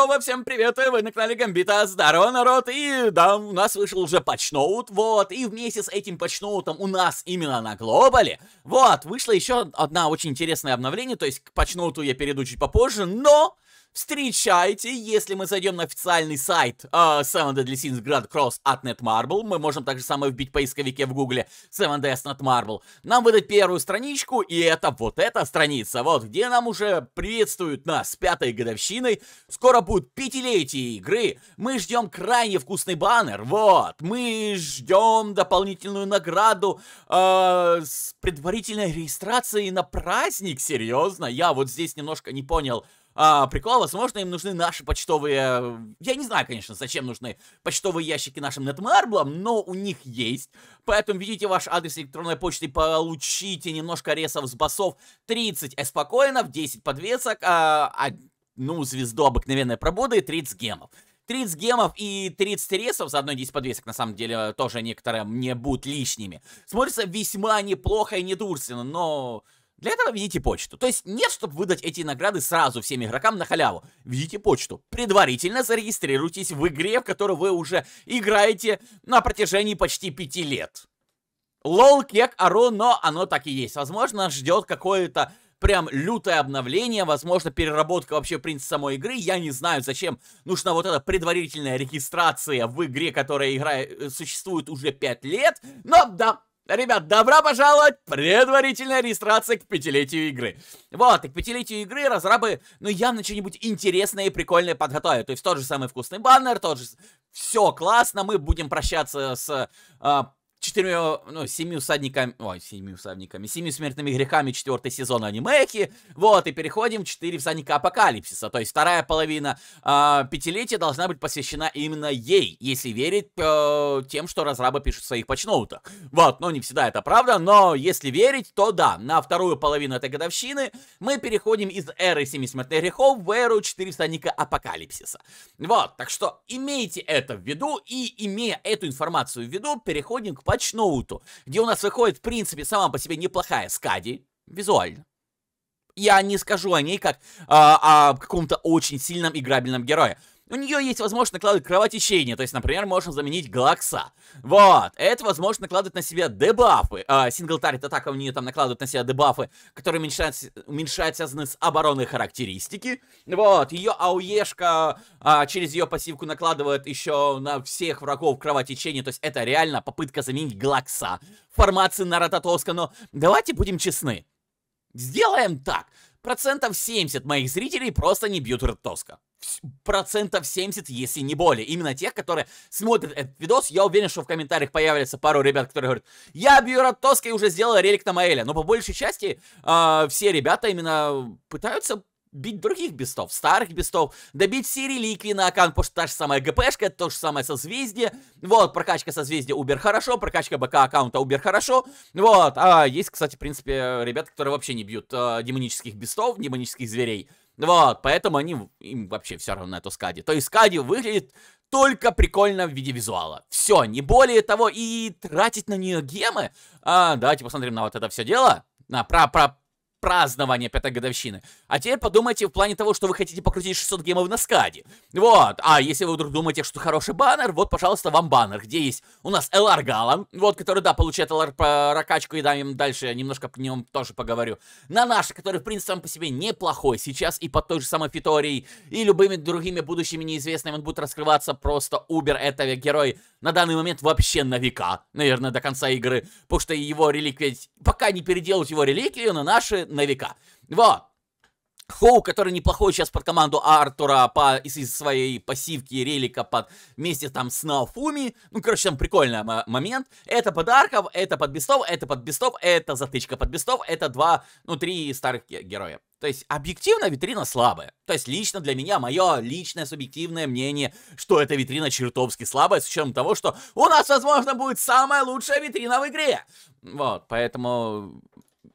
Здорово, всем привет, вы на канале Гамбита, здорово, народ, и да, у нас вышел уже патчноут, вот, и вместе с этим патчноутом у нас именно на глобале, вот, вышло еще одна очень интересное обновление, то есть к патчноуту я перейду чуть попозже, но Встречайте, если мы зайдем на официальный сайт э, Seven Deadly Sins Grand Cross от Netmarble, мы можем также самое вбить в поисковике в гугле Seven Days Netmarble, нам выдать первую страничку, и это вот эта страница, вот, где нам уже приветствуют нас с пятой годовщиной, скоро будет пятилетие игры, мы ждем крайне вкусный баннер, вот, мы ждем дополнительную награду э, с предварительной регистрацией на праздник, серьезно, я вот здесь немножко не понял, а, прикол, возможно, им нужны наши почтовые... Э, я не знаю, конечно, зачем нужны почтовые ящики нашим нетмарблам, но у них есть. Поэтому введите ваш адрес электронной почты, получите немножко ресов с басов, 30 эспокоинов, 10 подвесок, а, одну а, звезду обыкновенной прободы 30 гемов. 30 гемов и 30 ресов, одной 10 подвесок, на самом деле, тоже некоторым не будут лишними. Смотрится весьма неплохо и недурственно, но для этого введите почту. То есть не чтобы выдать эти награды сразу всем игрокам на халяву. Введите почту. Предварительно зарегистрируйтесь в игре, в которую вы уже играете на протяжении почти пяти лет. Лол, кек, ару, но оно так и есть. Возможно, ждет какое-то прям лютое обновление, возможно, переработка вообще, в принципе, самой игры. Я не знаю, зачем нужна вот эта предварительная регистрация в игре, которая игра... Э, существует уже пять лет. Но, да, Ребят, добро пожаловать! Предварительная регистрация к пятилетию игры. Вот, и к пятилетию игры разрабы, ну, явно что-нибудь интересное и прикольное подготовят. То есть тот же самый вкусный баннер, тот же... Все классно, мы будем прощаться с а, четырьмя, ну, семью усадниками, ой, семью усадниками, семью смертными грехами четвертый сезон анимехи, вот, и переходим в четыре всадника апокалипсиса, то есть вторая половина э, пятилетия должна быть посвящена именно ей, если верить э, тем, что разрабы пишут в своих почноутах. Вот, ну, не всегда это правда, но если верить, то да, на вторую половину этой годовщины мы переходим из эры семи смертных грехов в эру четыре всадника апокалипсиса. Вот, так что имейте это в виду и, имея эту информацию в виду, переходим к по где у нас выходит, в принципе, сама по себе неплохая Скади, визуально. Я не скажу о ней как а, о каком-то очень сильном играбельном герое у нее есть возможность накладывать кровотечение, то есть, например, можно заменить Галакса. Вот, это возможность накладывать на себя дебафы. А, синглтарит атака у нее там накладывает на себя дебафы, которые уменьшают, уменьшают связаны с оборонной характеристики. Вот, ее ауешка а, через ее пассивку накладывает еще на всех врагов кровотечение, то есть это реально попытка заменить Галакса. Формации на Рататоска, но давайте будем честны. Сделаем так процентов 70 моих зрителей просто не бьют Ротоска процентов 70, если не более. Именно тех, которые смотрят этот видос. Я уверен, что в комментариях появится пару ребят, которые говорят, я бью Бьюратовский уже сделал релик на Маэля. Но по большей части э, все ребята именно пытаются бить других бестов, старых бестов, добить все реликвии на аккаунт, потому что та же самая ГПшка, то же самое созвездие, вот, прокачка созвездия Убер хорошо, прокачка БК аккаунта Убер хорошо, вот, а есть, кстати, в принципе, ребята, которые вообще не бьют э, демонических бестов, демонических зверей, вот, поэтому они, им вообще все равно эту скади. То есть скади выглядит только прикольно в виде визуала. Все, не более того, и тратить на нее гемы. А, давайте посмотрим на вот это все дело. На про, про празднования пятой годовщины. А теперь подумайте в плане того, что вы хотите покрутить 600 геймов на скаде. Вот, а если вы вдруг думаете, что хороший баннер, вот, пожалуйста, вам баннер, где есть у нас LR Гала, вот, который, да, получает LR по ракачку и да, им дальше немножко по нем тоже поговорю. На наш, который, в принципе, сам по себе неплохой сейчас, и под той же самой Фиторией, и любыми другими будущими неизвестными он будет раскрываться просто убер этого герой на данный момент вообще на века, наверное, до конца игры, потому что его реликвия, пока не переделать его реликвию на наши, на века. Вот. Хоу, который неплохой сейчас под команду Артура по, из своей пассивки релика под, вместе там с Наофуми. Ну, короче, там прикольный момент. Это подарков, это под бестов, это под бестов, это затычка под бестов, это два, ну, три старых героя. То есть, объективно витрина слабая. То есть, лично для меня, мое личное субъективное мнение, что эта витрина чертовски слабая, с учетом того, что у нас, возможно, будет самая лучшая витрина в игре. Вот, поэтому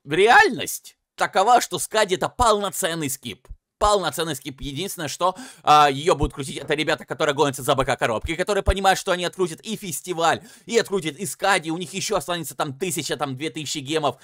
реальность такова, что Скади это полноценный скип полноценный скип. Единственное, что а, ее будут крутить, это ребята, которые гонятся за БК коробки, которые понимают, что они открутят и фестиваль, и открутят и скади, у них еще останется там тысяча, там две тысячи гемов,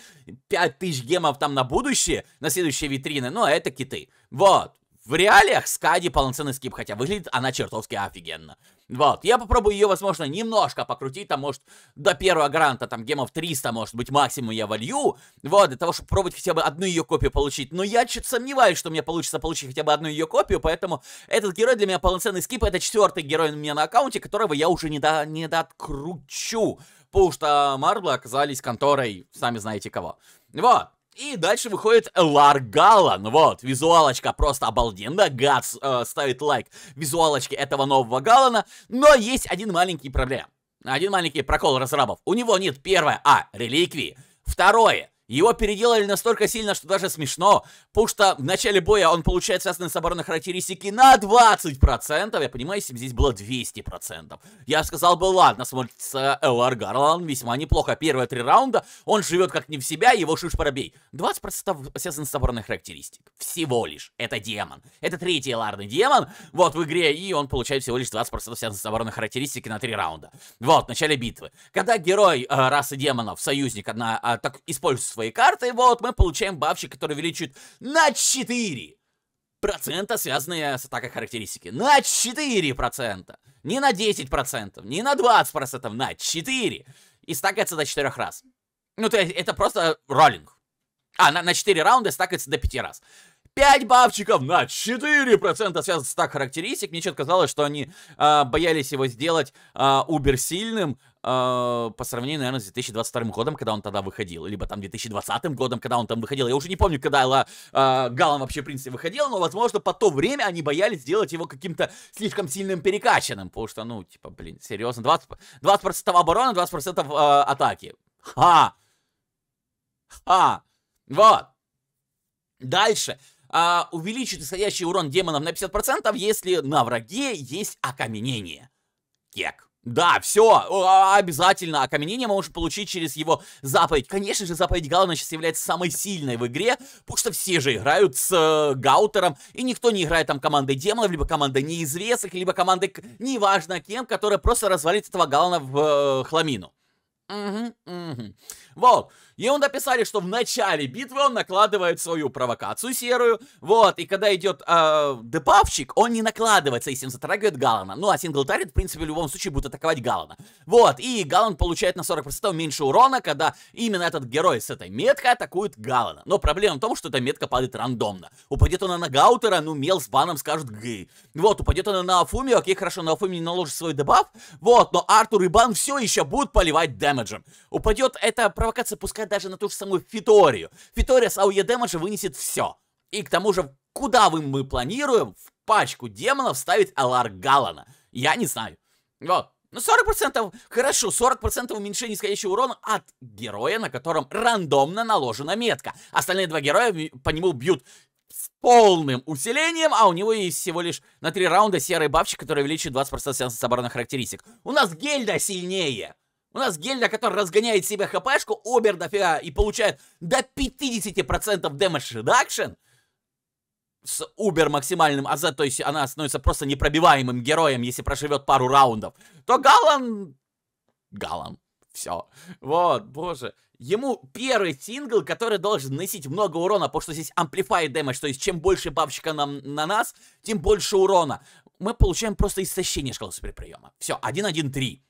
пять тысяч гемов там на будущее, на следующие витрины, Ну а это киты. Вот. В реалиях Скади полноценный скип, хотя выглядит она чертовски офигенно. Вот, я попробую ее, возможно, немножко покрутить, там, может, до первого гранта, там, гемов 300, может быть, максимум я волью, вот, для того, чтобы пробовать хотя бы одну ее копию получить, но я чуть сомневаюсь, что мне получится получить хотя бы одну ее копию, поэтому этот герой для меня полноценный скип, это четвертый герой у меня на аккаунте, которого я уже не, до, не докручу, потому что Марблы оказались конторой, сами знаете кого. Вот. И дальше выходит Ларгалан, вот, визуалочка просто обалденная, гад, э, ставит лайк визуалочке этого нового Галана, но есть один маленький проблем, один маленький прокол разрабов, у него нет первое, а, реликвии, второе, его переделали настолько сильно, что даже смешно, потому что в начале боя он получает связанные с обороной характеристики на 20%. Я понимаю, если бы здесь было 200%. Я сказал бы, ладно, смотрится Элар Гарлан весьма неплохо. Первые три раунда он живет как не в себя, его шиш пробей. 20% связано с обороной характеристик. Всего лишь. Это демон. Это третий Эларный демон. Вот в игре, и он получает всего лишь 20% связано с обороной характеристики на три раунда. Вот, в начале битвы. Когда герой э, расы демонов, союзник, одна, э, так использует свои карты, и вот мы получаем бафчи, который увеличивает на 4 процента, связанные с атакой характеристики. На 4 процента. Не на 10 процентов, не на 20 процентов, на 4. И стакается до 4 раз. Ну, то есть это просто роллинг. А, на, на 4 раунда стакается до 5 раз. 5 бабчиков на 4% связан с так характеристик. Мне четко казалось, что они э, боялись его сделать э, а, убер сильным э, а, по сравнению, наверное, с 2022 годом, когда он тогда выходил, либо там 2020 годом, когда он там выходил. Я уже не помню, когда Ла, э, Галан вообще, в принципе, выходил, но, возможно, по то время они боялись сделать его каким-то слишком сильным перекачанным, потому что, ну, типа, блин, серьезно, 20%, 20 обороны, 20% э, атаки. Ха! Ха! Вот. Дальше а, увеличит исходящий урон демонов на 50%, если на враге есть окаменение. Кек. Да, все, а, обязательно окаменение мы можем получить через его заповедь. Конечно же, заповедь Гаутера сейчас является самой сильной в игре, потому что все же играют с э, Гаутером, и никто не играет там командой демонов, либо командой неизвестных, либо командой неважно кем, которая просто развалит этого Галана в э, хламину. Угу, угу. Вот. Ему написали, что в начале битвы он накладывает свою провокацию серую, вот, и когда идет э, а, депавчик, он не накладывается, если он затрагивает Галана. Ну, а сингл в принципе, в любом случае будет атаковать Галана. Вот, и Галан получает на 40% меньше урона, когда именно этот герой с этой меткой атакует Галана. Но проблема в том, что эта метка падает рандомно. Упадет она на Гаутера, ну, Мел с баном скажет гы. Вот, упадет она на Афуми, окей, хорошо, на Афуми не наложит свой дебаф, вот, но Артур и Бан все еще будут поливать дэмэджем. Упадет эта провокация, пускай даже на ту же самую Фиторию. Фитория с АОЕ демеджа вынесет все. И к тому же, куда вы мы планируем в пачку демонов ставить Алар Галана? Я не знаю. Вот. Ну, 40%, хорошо, 40% уменьшения исходящего урона от героя, на котором рандомно наложена метка. Остальные два героя по нему бьют с полным усилением, а у него есть всего лишь на три раунда серый бабчик, который увеличит 20% сеанса собранных характеристик. У нас Гельда сильнее! У нас Гельда, который разгоняет себе хпшку, обер дофига и получает до 50% damage reduction с убер максимальным АЗ, то есть она становится просто непробиваемым героем, если проживет пару раундов, то Галан... Галан. Все. Вот, боже. Ему первый сингл, который должен носить много урона, потому что здесь amplify damage, то есть чем больше бабочка нам, на нас, тем больше урона. Мы получаем просто истощение шкалы суперприема. Все, 1-1-3.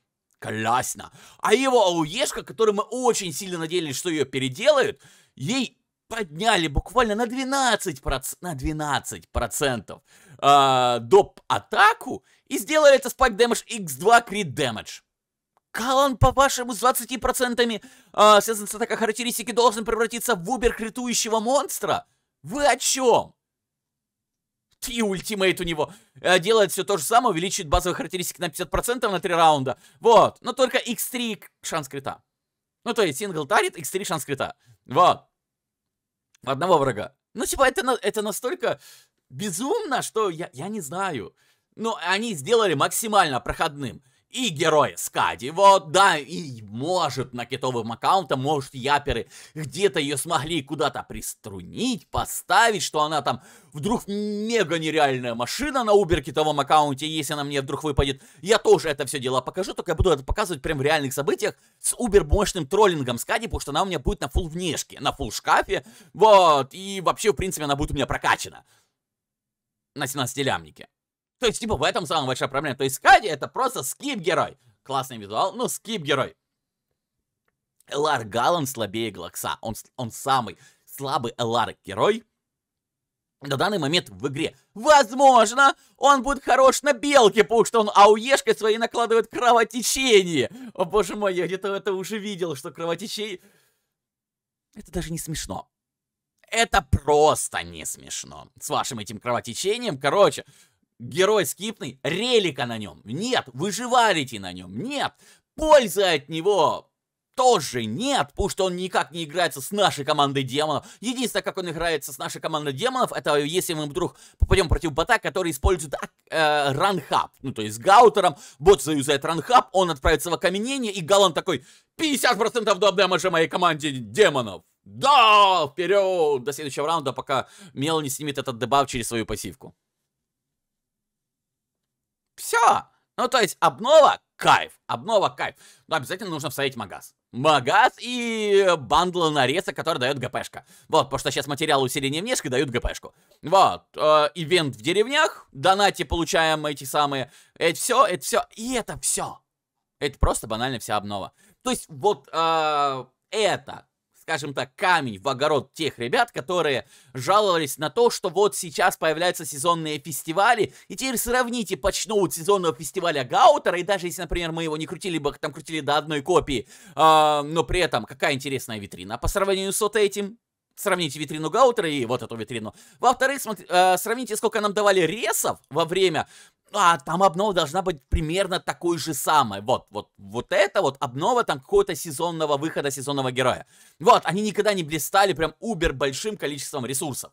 Классно. А его АУЕшка, которую мы очень сильно надеялись, что ее переделают, ей подняли буквально на 12%, на 12 процентов э, а, доп атаку и сделали это спайк дэмэдж x2 крит дэмэдж. Калан, по-вашему, с 20% э, связан с атакой характеристики должен превратиться в убер критующего монстра? Вы о чем? И ультимейт у него. Э, делает все то же самое, увеличивает базовые характеристики на 50% на 3 раунда. Вот. Но только x3 шанс крита. Ну, то есть, сингл тарит, x3 шанс крита. Вот. Одного врага. Ну, типа, это, это настолько безумно, что я, я не знаю. Но они сделали максимально проходным и герои Скади, вот, да, и может на китовым аккаунтом, может яперы где-то ее смогли куда-то приструнить, поставить, что она там вдруг мега нереальная машина на убер китовом аккаунте, если она мне вдруг выпадет, я тоже это все дело покажу, только я буду это показывать прям в реальных событиях с убер мощным троллингом Скади, потому что она у меня будет на фул внешке, на фул шкафе, вот, и вообще, в принципе, она будет у меня прокачана на 17-лямнике. То есть, типа, в этом самая большая проблема. То есть, Кади это просто скип-герой. Классный визуал, ну, скип-герой. Элар Галлан слабее Глокса. Он, он самый слабый Элар-герой на данный момент в игре. Возможно, он будет хорош на белке, потому что он ауешкой своей накладывает кровотечение. О боже мой, я где-то это уже видел, что кровотечение... Это даже не смешно. Это просто не смешно. С вашим этим кровотечением, короче, герой скипный, релика на нем нет, выживалити на нем нет, пользы от него тоже нет, потому что он никак не играется с нашей командой демонов. Единственное, как он играется с нашей командой демонов, это если мы вдруг попадем против бота, который использует э, ранхаб, ну то есть гаутером, бот заюзает ранхаб, он отправится в окаменение, и Галан такой, 50% дабдэмэджа моей команде демонов. Да, вперед! До следующего раунда, пока Мел не снимет этот дебаф через свою пассивку. Ну, то есть обнова кайф, обнова кайф. Но обязательно нужно вставить магаз. Магаз и бандл нареза, который дает ГПшка. Вот, потому что сейчас материал усиления внешки дают ГПшку. Вот, э, ивент в деревнях, донате получаем эти самые, это все, это все, и это все. Это просто банально вся обнова. То есть вот э, это скажем так, камень в огород тех ребят, которые жаловались на то, что вот сейчас появляются сезонные фестивали, и теперь сравните почноут сезонного фестиваля Гаутера, и даже если, например, мы его не крутили бы, там крутили до одной копии, э, но при этом какая интересная витрина по сравнению с вот этим, Сравните витрину Гаутера и вот эту витрину. Во-вторых, смотри, э, сравните, сколько нам давали ресов во время а там обнова должна быть примерно такой же самой. Вот, вот, вот это вот обнова там какого-то сезонного выхода сезонного героя. Вот, они никогда не блистали прям убер большим количеством ресурсов.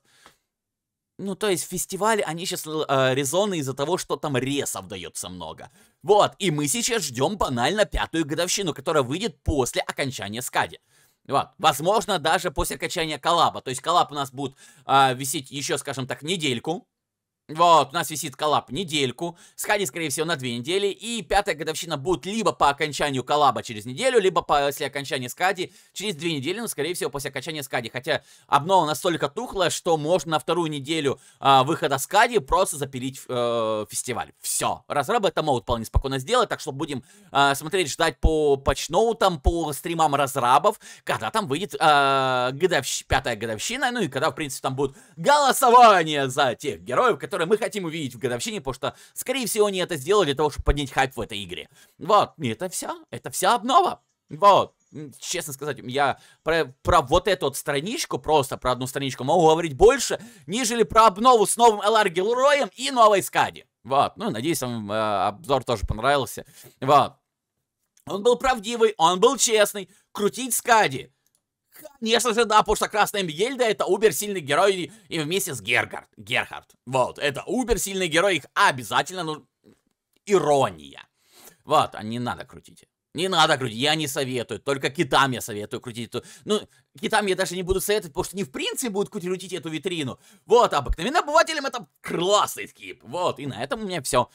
Ну, то есть фестивали, они сейчас э, резоны из-за того, что там ресов дается много. Вот, и мы сейчас ждем банально пятую годовщину, которая выйдет после окончания скади. Вот. Возможно, даже после окончания коллаба. То есть коллаб у нас будет а, висеть еще, скажем так, недельку. Вот, у нас висит коллаб недельку, сходи, скорее всего, на две недели, и пятая годовщина будет либо по окончанию коллаба через неделю, либо после окончания скади через две недели, но, ну, скорее всего, после окончания скади, хотя обнова настолько тухлая, что можно на вторую неделю э, выхода скади просто запилить э, фестиваль. Все, разрабы это могут вполне спокойно сделать, так что будем э, смотреть, ждать по патчноутам, по стримам разрабов, когда там выйдет э, годовщ... пятая годовщина, ну и когда, в принципе, там будут голосования за тех героев, которые которые мы хотим увидеть в годовщине, потому что, скорее всего, они это сделали для того, чтобы поднять хайп в этой игре. Вот, и это все, это вся обнова. Вот честно сказать, я про, про вот эту вот страничку, просто про одну страничку, могу говорить больше, нежели про обнову с новым LR Гилроем и новой Скади. Вот, ну, надеюсь, вам э, обзор тоже понравился. Вот. Он был правдивый, он был честный. Крутить Скади Конечно же, да, потому что Красная Мигельда это убер сильный герой и вместе с Гергард, Герхард. Вот, это убер сильный герой, их обязательно нужно... Ирония. Вот, а не надо крутить. Не надо крутить, я не советую, только китам я советую крутить эту... Ну, китам я даже не буду советовать, потому что не в принципе будут крутить эту витрину. Вот, обыкновенным обывателям это классный скип. Вот, и на этом у меня все.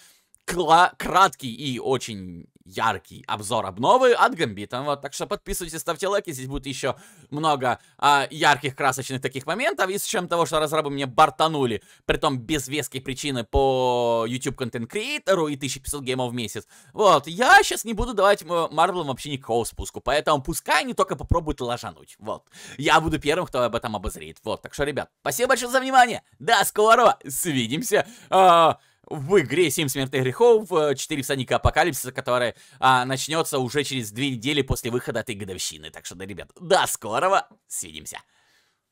Кла краткий и очень яркий обзор обновы от Гамбита. Вот, так что подписывайтесь, ставьте лайки, здесь будет еще много а, ярких, красочных таких моментов. И с чем того, что разрабы мне бортанули, притом без веской причины по YouTube Content Creator и 1500 геймов в месяц. Вот, я сейчас не буду давать Марвелам вообще никакого спуску, поэтому пускай они только попробуют ложануть. Вот, я буду первым, кто об этом обозреет. Вот, так что, ребят, спасибо большое за внимание, до скорого, свидимся. А в игре 7 смертных грехов, э, четыре всадника апокалипсиса, которая а, начнется уже через две недели после выхода этой годовщины. Так что, да, ребят, до скорого, свидимся.